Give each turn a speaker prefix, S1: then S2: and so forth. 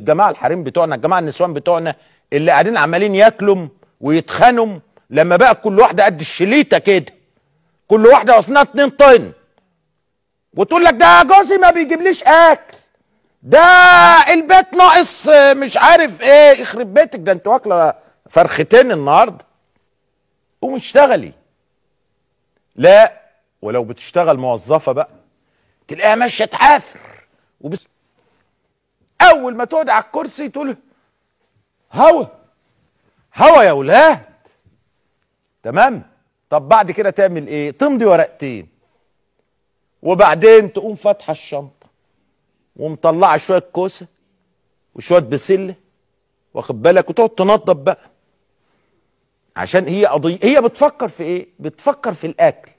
S1: الجماعه الحريم بتوعنا الجماعه النسوان بتوعنا اللي قاعدين عمالين ياكلوا ويتخانوا لما بقى كل واحده قد الشليته كده كل واحده وصلنا 2 طن وتقول لك ده جوزي ما بيجيبليش اكل ده البيت ناقص مش عارف ايه يخرب بيتك ده انت واكله فرختين النهارده قومي اشتغلي لا ولو بتشتغل موظفه بقى تلاقيها ماشيه تعافر وبس اول ما تقعد على الكرسي تقول هوا هوا يا ولاد تمام طب بعد كده تعمل ايه تمضي ورقتين وبعدين تقوم فاتحه الشنطه ومطلعه شويه كوسه وشويه بسله واخد بالك وتقعد تنضب بقى عشان هي قضيه هي بتفكر في ايه بتفكر في الاكل